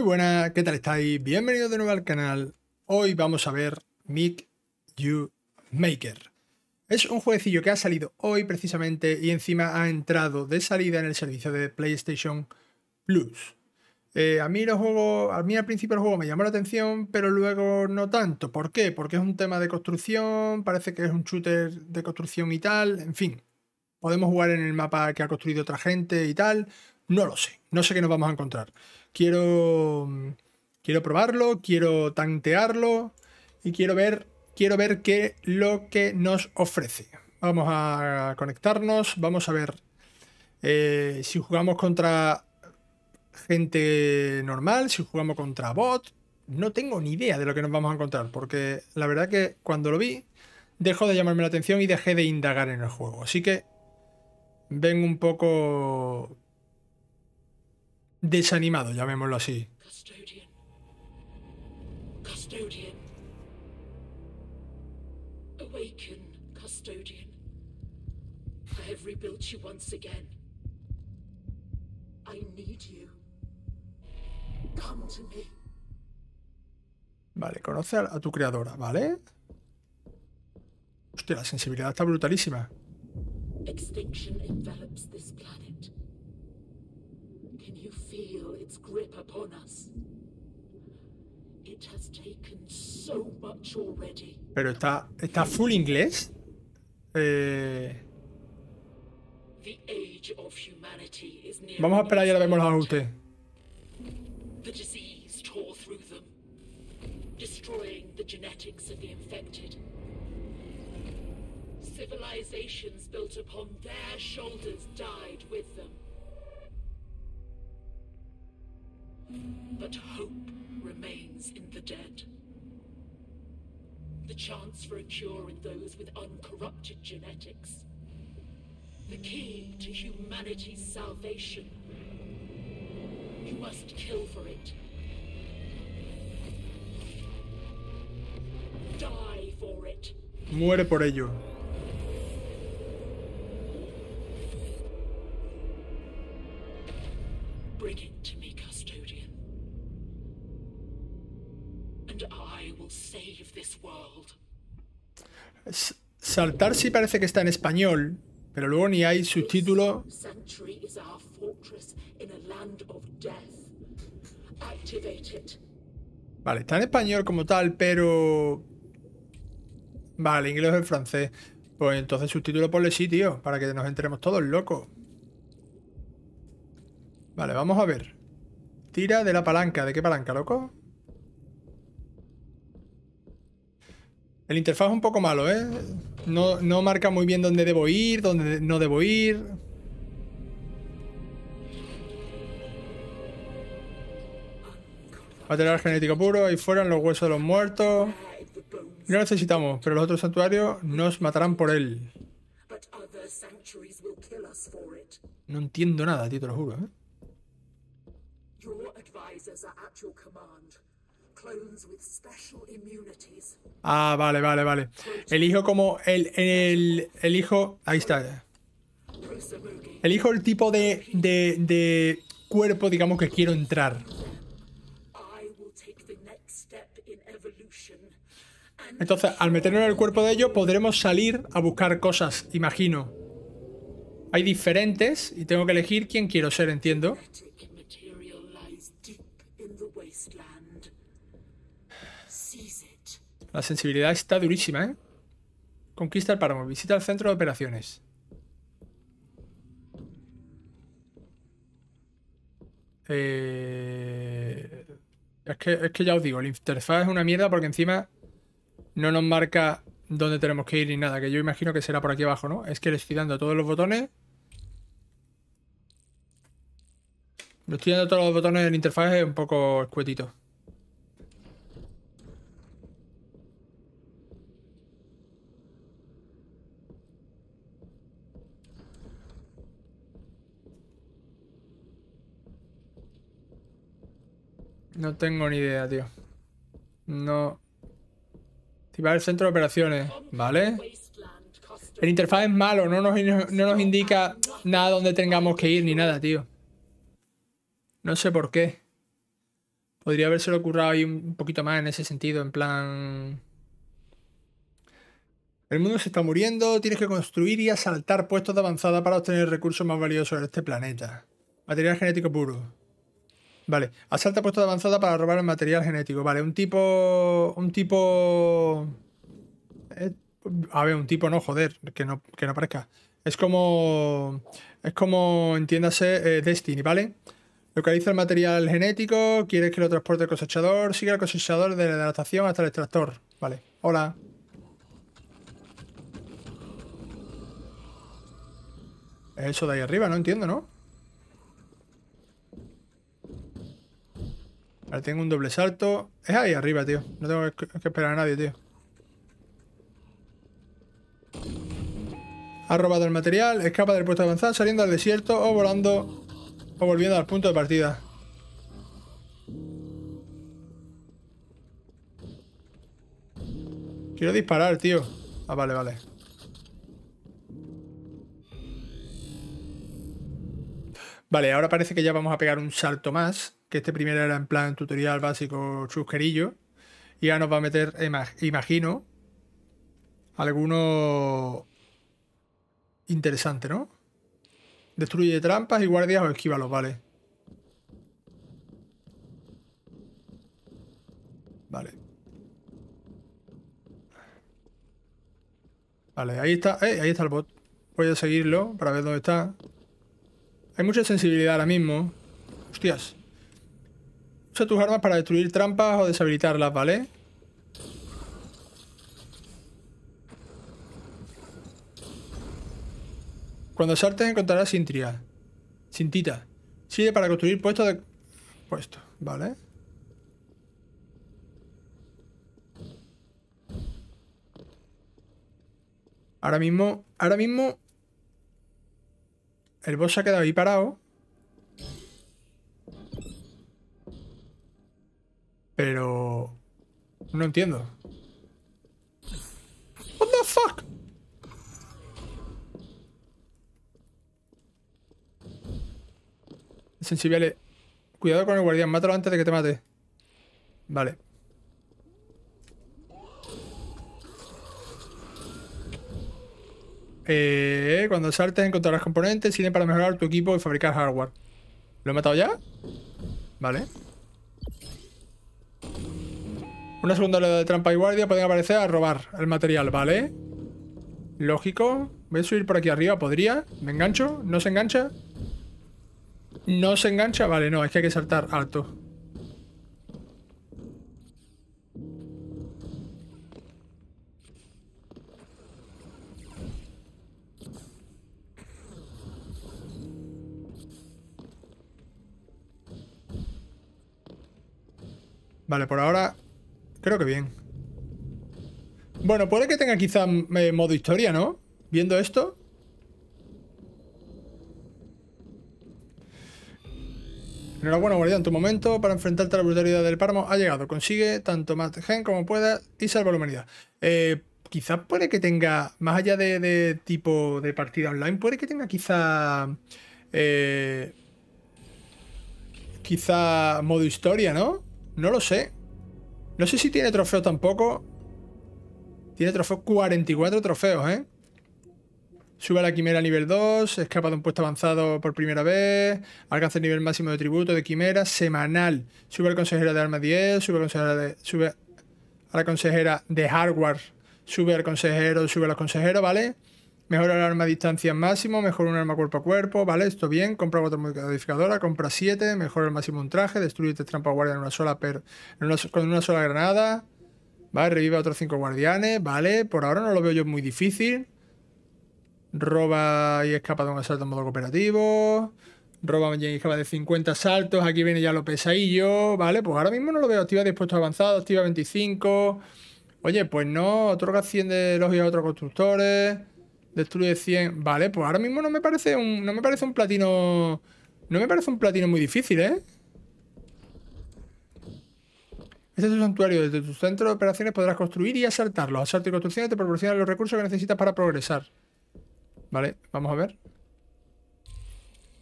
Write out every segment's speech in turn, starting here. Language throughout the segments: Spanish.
Muy buenas, ¿qué tal estáis? Bienvenidos de nuevo al canal. Hoy vamos a ver Make You Maker. Es un jueguecillo que ha salido hoy precisamente y encima ha entrado de salida en el servicio de PlayStation Plus. Eh, a mí a mí al principio el juego me llamó la atención, pero luego no tanto. ¿Por qué? Porque es un tema de construcción, parece que es un shooter de construcción y tal, en fin. Podemos jugar en el mapa que ha construido otra gente y tal. No lo sé, no sé qué nos vamos a encontrar quiero, quiero probarlo, quiero tantearlo y quiero ver, quiero ver qué lo que nos ofrece. Vamos a conectarnos, vamos a ver eh, si jugamos contra gente normal, si jugamos contra bot. No tengo ni idea de lo que nos vamos a encontrar, porque la verdad que cuando lo vi, dejó de llamarme la atención y dejé de indagar en el juego. Así que ven un poco desanimado, llamémoslo así. Custodian. Custodian. Awaken, custodian. I have rebuilt you once again. I need you. Come to me. Vale, conocer a tu creadora, ¿vale? Hostia, la sensibilidad está brutalísima. Extinction envelops this planet. grip upon us. It has taken so much already. Pero está, está full inglés. Eh... Vamos a esperar y ahora vemos los ajustes. The disease tore through them, destroying the genetics of the infected. Civilizations built upon their shoulders died with them. But hope remains in the dead. The chance for a cure in those with uncorrupted genetics. The key to humanity's salvation. You must kill for it. Die for it. Muere por ello. Bring it to me, Custer. Saltar sí parece que está en español, pero luego ni hay subtítulo. Vale, está en español como tal, pero... Vale, inglés o el francés. Pues entonces subtítulo ponle sí, tío, para que nos entremos todos, loco. Vale, vamos a ver. Tira de la palanca. ¿De qué palanca, loco? El interfaz es un poco malo, ¿eh? No, marca muy bien dónde debo ir, dónde no debo ir. Material genético puro, ahí fueron los huesos de los muertos. No necesitamos, pero los otros santuarios nos matarán por él. No entiendo nada, tío, te lo juro, ¿eh? Ah, vale, vale, vale. Elijo como el, el, elijo, ahí está. Elijo el tipo de, de, de cuerpo, digamos, que quiero entrar. Entonces, al meternos en el cuerpo de ellos, podremos salir a buscar cosas, imagino. Hay diferentes y tengo que elegir quién quiero ser, entiendo. La sensibilidad está durísima, ¿eh? Conquista el páramo. Visita el centro de operaciones. Eh, es, que, ya os digo, la interfaz es una mierda porque encima no nos marca dónde tenemos que ir ni nada. Que yo imagino que será por aquí abajo, ¿no? Es que le estoy dando todos los botones. Le estoy dando todos los botones. El interfaz es un poco escuetito. tengo ni idea, tío. No. Activar el centro de operaciones, ¿vale? El interfaz es malo, no nos, indica nada donde tengamos que ir ni nada, tío. No sé por qué. Podría haberse ocurrido ahí un poquito más en ese sentido, en plan... El mundo se está muriendo, tienes que construir y asaltar puestos de avanzada para obtener recursos más valiosos en este planeta. Material genético puro. Vale, asalta puesto de avanzada para robar el material genético. Vale, un tipo... Un tipo... Eh, a ver, un tipo no, joder, que no, que aparezca. Es como... Es como, entiéndase, eh, Destiny, ¿vale? Localiza el material genético, quieres que lo transporte el cosechador, sigue el cosechador desde la estación hasta el extractor. Vale, hola. Eso de ahí arriba, no entiendo, ¿no? tengo un doble salto. Es ahí arriba, tío. No tengo que, esperar a nadie, tío. Ha robado el material, escapa del puesto de saliendo al desierto o volando o volviendo al punto de partida. Quiero disparar, tío. Ah, vale, vale. Vale, ahora parece que ya vamos a pegar un salto más que este primero era en plan tutorial básico chusquerillo, y ya nos va a meter, imagino, alguno interesante, ¿no? Destruye trampas y guardias o esquívalos, vale. Vale. Vale, ahí está. Eh, ahí está el bot. Voy a seguirlo para ver dónde está. Hay mucha sensibilidad ahora mismo. Hostias tus armas para destruir trampas o deshabilitarlas, ¿vale? Cuando saltes encontrarás cintria. Cintita. Sirve para construir puestos de... Puesto, ¿vale? Ahora mismo... Ahora mismo... El boss ha quedado ahí parado. Pero... No entiendo. What the fuck? Sensible Cuidado con el guardián, mátalo antes de que te mate. Vale. Eh, cuando saltes encontrarás componentes, sirven para mejorar tu equipo y fabricar hardware. ¿Lo he matado ya? Vale. Una segunda oleada de trampa y guardia pueden aparecer a robar el material, ¿vale? Lógico. Voy a subir por aquí arriba, ¿podría? ¿Me engancho? ¿No se engancha? ¿No se engancha? Vale, no, es que hay que saltar alto. Vale, por ahora Creo que bien. Bueno, puede que tenga quizá eh, modo historia, ¿no? Viendo esto. Enhorabuena, guardián. Tu momento para enfrentarte a la brutalidad del páramo ha llegado. Consigue tanto más gen como pueda y salva la humanidad. Eh, quizás puede que tenga, más allá de, tipo de partida online, puede que tenga quizá... Eh, quizá modo historia, ¿no? No lo sé. No sé si tiene trofeos tampoco. Tiene trofeos 44 trofeos, ¿eh? Sube a la quimera nivel 2, escapa de un puesto avanzado por primera vez, alcanza el nivel máximo de tributo de quimera semanal. Sube al consejero de armas 10, sube, consejera de, sube a la consejera de hardware, sube al consejero, sube a los consejeros, ¿vale? Mejora el arma a distancia máximo, mejora un arma cuerpo a cuerpo, ¿vale? Esto bien, compra otra modificadora, compra 7, mejora el máximo un traje, destruye tres trampa guardia en una sola con una sola granada, ¿vale? Revive a otros 5 guardianes, ¿vale? Por ahora no lo veo yo muy difícil. Roba y escapa de un asalto en modo cooperativo. Roba y escapa de 50 saltos, aquí viene ya lo pesadillo, ¿vale? Pues ahora mismo no lo veo, activa dispuesto avanzado, activa 25. Oye, pues no, otorga 100 de los a otros constructores. Destruye 100. Vale, pues ahora mismo no me parece un, no me parece un platino... No me parece un platino muy difícil, ¿eh? Este es tu santuario. Desde tu centro de operaciones podrás construir y asaltarlo. Asalto y construcción te proporcionan los recursos que necesitas para progresar. Vale, vamos a ver.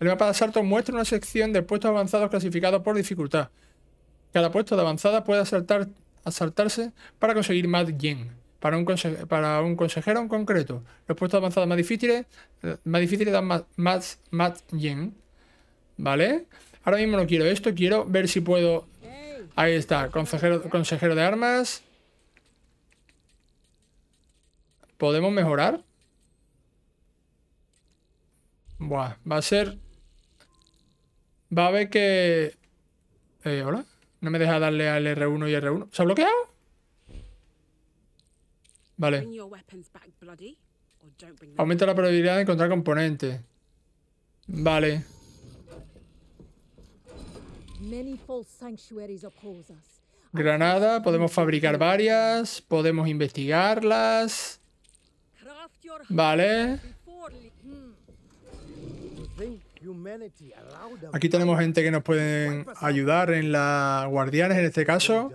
El mapa de asalto muestra una sección de puestos avanzados clasificados por dificultad. Cada puesto de avanzada puede asaltarse para conseguir más gen para un, consejero en concreto. Los puestos avanzados más difíciles, eh, más difíciles dan más, más, yen. ¿Vale? Ahora mismo no quiero esto, quiero ver si puedo... Ahí está, consejero, consejero de armas. ¿Podemos mejorar? Buah, va a ser... Va a ver que... Eh, ¿Hola? No me deja darle al R1 y R1. ¿Se ha bloqueado? Vale. Aumenta la probabilidad de encontrar componentes. Vale. Granada, podemos fabricar varias, podemos investigarlas. Vale. Hmm. Aquí tenemos gente que nos pueden ayudar en las guardianes en este caso.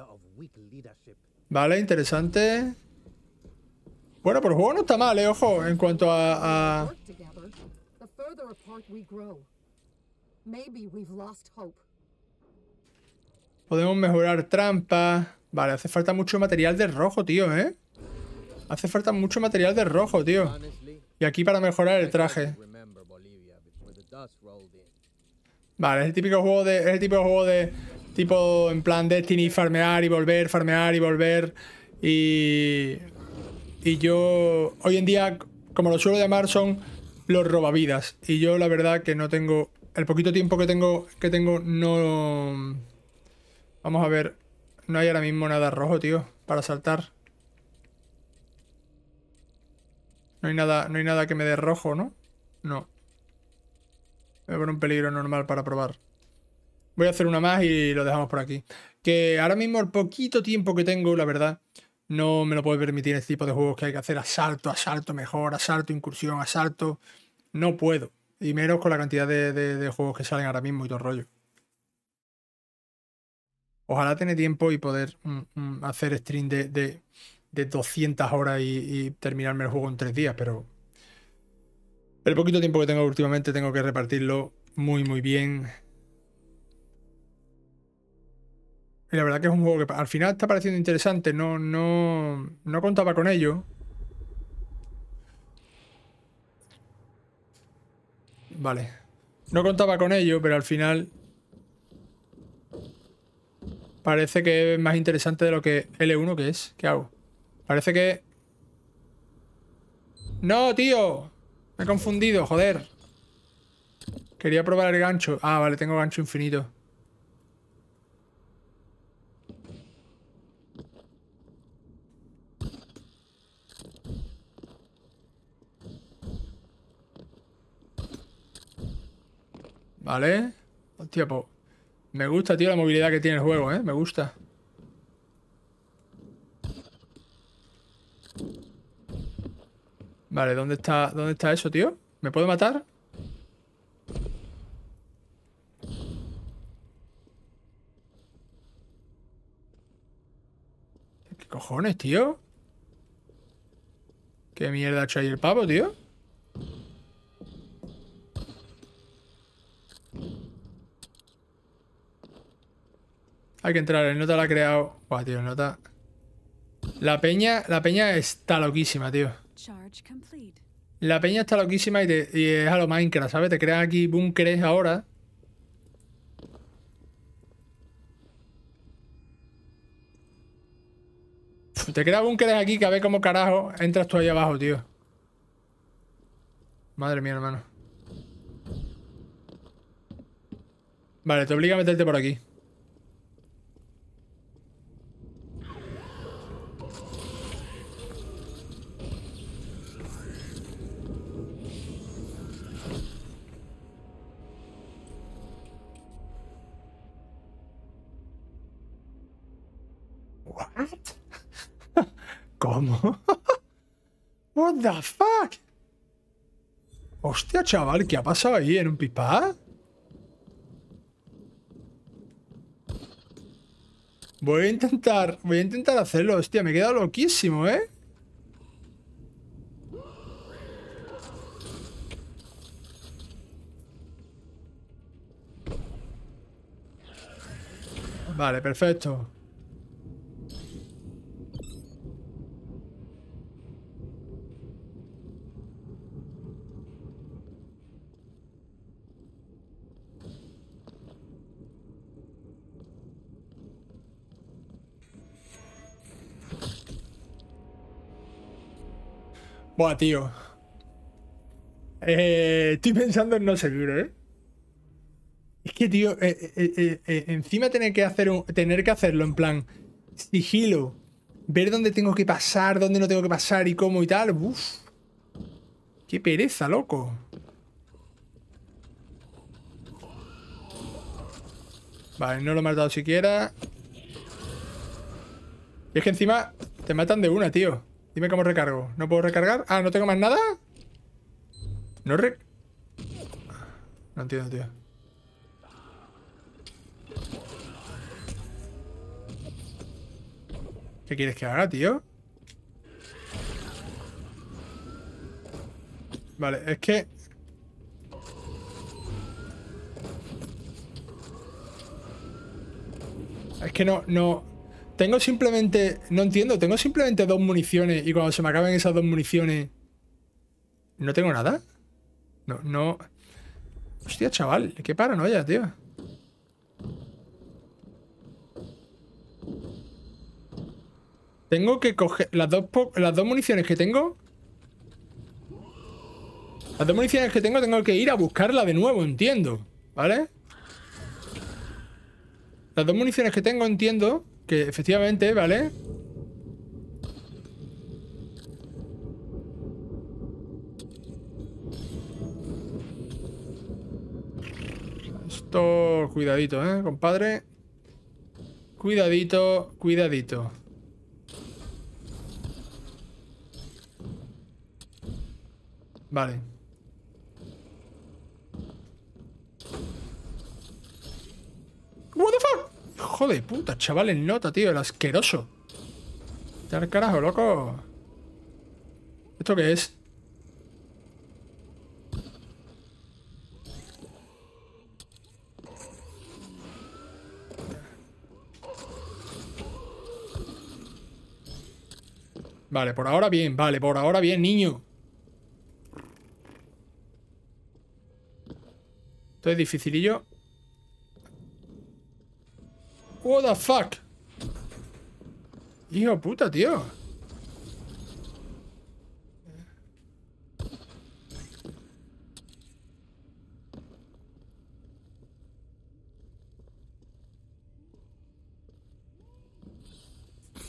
Vale, interesante. Bueno, pero el juego no está mal, eh, ojo, en cuanto a... Podemos mejorar trampa. Vale, hace falta mucho material de rojo, tío, ¿eh? Hace falta mucho material de rojo, tío. Y aquí para mejorar el traje. Vale, es el típico juego de... Es el típico juego de... Tipo, en plan Destiny, farmear y volver, farmear y volver. Y... Y yo, hoy en día, como lo suelo llamar, son los robavidas. Y yo la verdad que no tengo... El poquito tiempo que tengo, que tengo no... Vamos a ver. No hay ahora mismo nada rojo, tío, para saltar. No hay nada, no hay nada que me dé rojo, ¿no? No. Me voy a poner un peligro normal para probar. Voy a hacer una más y lo dejamos por aquí. Que ahora mismo el poquito tiempo que tengo, la verdad, no me lo puede permitir el este tipo de juegos que hay que hacer asalto, asalto, mejor, asalto, incursión, asalto. No puedo. Y menos con la cantidad de, juegos que salen ahora mismo y todo el rollo. Ojalá tener tiempo y poder mm, mm, hacer stream de, 200 horas y, y, terminarme el juego en 3 días, pero el poquito tiempo que tengo últimamente tengo que repartirlo muy, muy bien Y la verdad que es un juego que al final está pareciendo interesante. No, no, no contaba con ello. Vale. No contaba con ello, pero al final... Parece que es más interesante de lo que L1 que es. ¿Qué hago? Parece que... ¡No, tío! Me he confundido, joder. Quería probar el gancho. Ah, vale, tengo gancho infinito. ¿Vale? Hostia, pues, Me gusta, tío, la movilidad que tiene el juego, ¿eh? Me gusta. Vale, ¿dónde está, ¿dónde está eso, tío? ¿Me puedo matar? ¿Qué cojones, tío? ¿Qué mierda ha hecho ahí el pavo, tío? Hay que entrar, el nota la ha creado. Buah, tío, el nota. La peña, la peña está loquísima, tío. La peña está loquísima y, es a lo Minecraft, ¿sabes? Te crean aquí búnkeres ahora. Te crea búnkeres aquí que a ver cómo carajo entras tú ahí abajo, tío. Madre mía, hermano. Vale, te obliga a meterte por aquí. ¿Cómo? What the fuck? Hostia, chaval, ¿qué ha pasado ahí en un pipa? Voy a intentar, voy a intentar hacerlo. Hostia, me he quedado loquísimo, ¿eh? Vale, perfecto. tío. Eh, estoy pensando en no seguir ¿eh? Es que, tío, eh, eh, encima tener que, hacer tener que hacerlo en plan sigilo, ver dónde tengo que pasar, dónde no tengo que pasar y cómo y tal. Uf. Qué pereza, loco. Vale, no lo he matado siquiera. Y es que encima te matan de una, tío. Dime cómo recargo. ¿No puedo recargar? Ah, ¿no tengo más nada? No rec... No entiendo, tío. ¿Qué quieres que haga, tío? Vale, es que... Es que no, no tengo simplemente... No entiendo, tengo simplemente dos municiones y cuando se me acaben esas dos municiones... ¿No tengo nada? No, no... Hostia, chaval, qué paranoia, tío. Tengo que coger... Las dos, las dos municiones que tengo... Las dos municiones que tengo tengo que ir a buscarla de nuevo, entiendo. ¿Vale? Las dos municiones que tengo, entiendo... Que efectivamente, ¿vale? Esto, cuidadito, ¿eh, compadre? Cuidadito, cuidadito. Vale. de puta, chaval, en nota, tío, el asqueroso. te carajo, loco. ¿Esto qué es? Vale, por ahora bien, vale, por ahora bien, niño. Esto es dificilillo. What the fuck. Hijo puta, tío.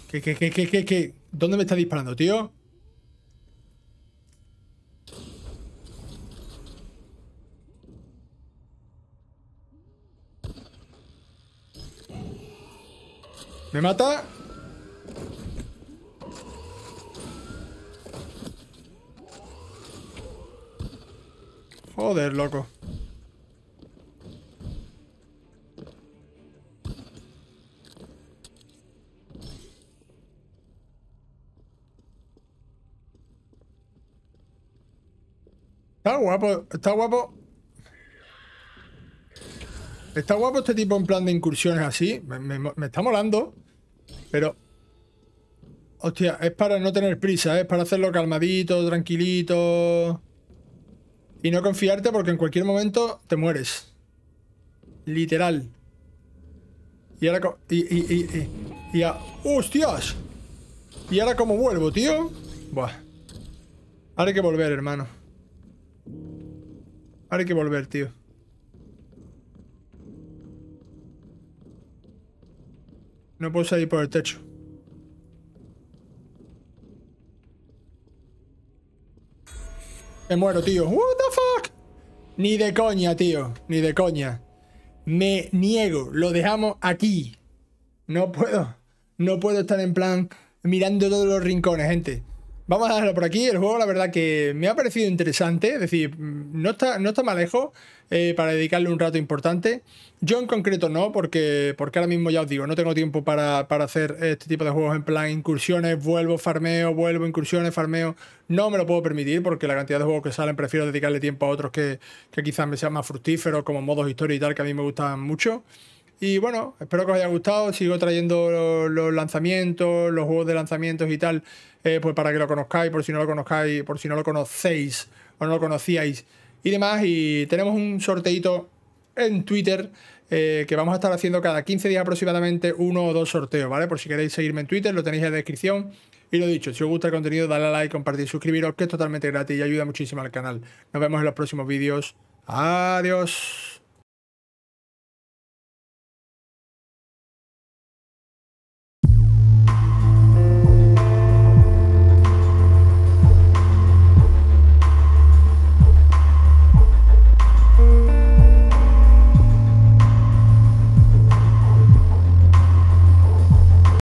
¿Qué, qué, qué, qué, qué, qué? ¿Dónde me está disparando, tío? ¿Me mata? Joder, loco. Está guapo, está guapo. Está guapo este tipo en plan de incursiones así. Me, me está molando. Pero... Hostia, es para no tener prisa, ¿eh? es para hacerlo calmadito, tranquilito... Y no confiarte porque en cualquier momento te mueres. Literal. Y ahora... Y, y, y, y ¡Hostias! ¿Y ahora cómo vuelvo, tío? Buah. Ahora hay que volver, hermano. Ahora hay que volver, tío. No puedo salir por el techo. Me muero, tío. What the fuck? Ni de coña, tío. Ni de coña. Me niego. Lo dejamos aquí. No puedo. No puedo estar en plan mirando todos los rincones, gente. Vamos a dejarlo por aquí. El juego, la verdad, que me ha parecido interesante. Es decir, no está, no más lejos eh, para dedicarle un rato importante. Yo en concreto no, porque, porque ahora mismo ya os digo, no tengo tiempo para, hacer este tipo de juegos en plan incursiones, vuelvo, farmeo, vuelvo, incursiones, farmeo. No me lo puedo permitir porque la cantidad de juegos que salen prefiero dedicarle tiempo a otros que, que quizás me sean más fructíferos, como modos historia y tal, que a mí me gustan mucho. Y bueno, espero que os haya gustado. Sigo trayendo los, lanzamientos, los juegos de lanzamientos y tal, eh, pues para que lo conozcáis, por si no lo conozcáis, por si no lo conocéis o no lo conocíais y demás. Y tenemos un sorteito en Twitter eh, que vamos a estar haciendo cada 15 días aproximadamente uno o dos sorteos, ¿vale? Por si queréis seguirme en Twitter, lo tenéis en la descripción. Y lo dicho, si os gusta el contenido, dale a like, compartir, suscribiros, que es totalmente gratis y ayuda muchísimo al canal. Nos vemos en los próximos vídeos. Adiós.